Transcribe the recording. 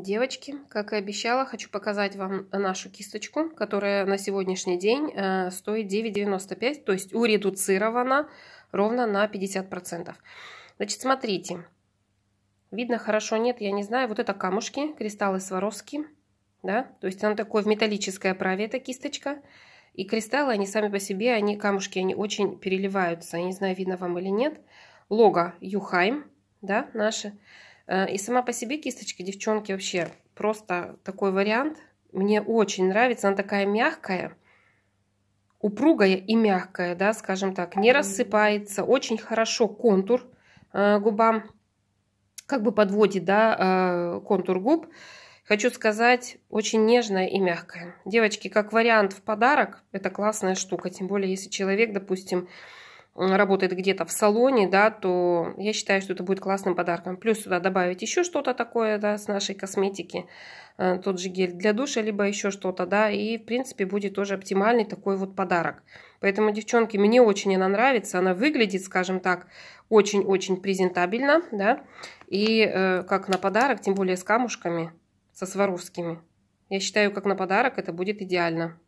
Девочки, как и обещала, хочу показать вам нашу кисточку, которая на сегодняшний день э, стоит 9,95, то есть уредуцирована ровно на 50%. Значит, смотрите. Видно хорошо, нет, я не знаю. Вот это камушки, кристаллы Сваровски. Да? То есть она такой в металлической оправе, эта кисточка. И кристаллы, они сами по себе, они камушки, они очень переливаются. Я не знаю, видно вам или нет. Лого Юхайм, да, наши. Э, и сама по себе кисточка, девчонки, вообще просто такой вариант. Мне очень нравится. Она такая мягкая, упругая и мягкая, да, скажем так. Не рассыпается. Очень хорошо контур э, губам как бы подводит, да, э, контур губ. Хочу сказать, очень нежная и мягкая. Девочки, как вариант в подарок, это классная штука. Тем более, если человек, допустим, работает где-то в салоне, да, то я считаю, что это будет классным подарком. Плюс сюда добавить еще что-то такое, да, с нашей косметики, э, тот же гель для душа, либо еще что-то, да, и, в принципе, будет тоже оптимальный такой вот подарок. Поэтому, девчонки, мне очень она нравится, она выглядит, скажем так, очень-очень презентабельно, да, и э, как на подарок, тем более с камушками, со сваровскими. Я считаю, как на подарок это будет идеально.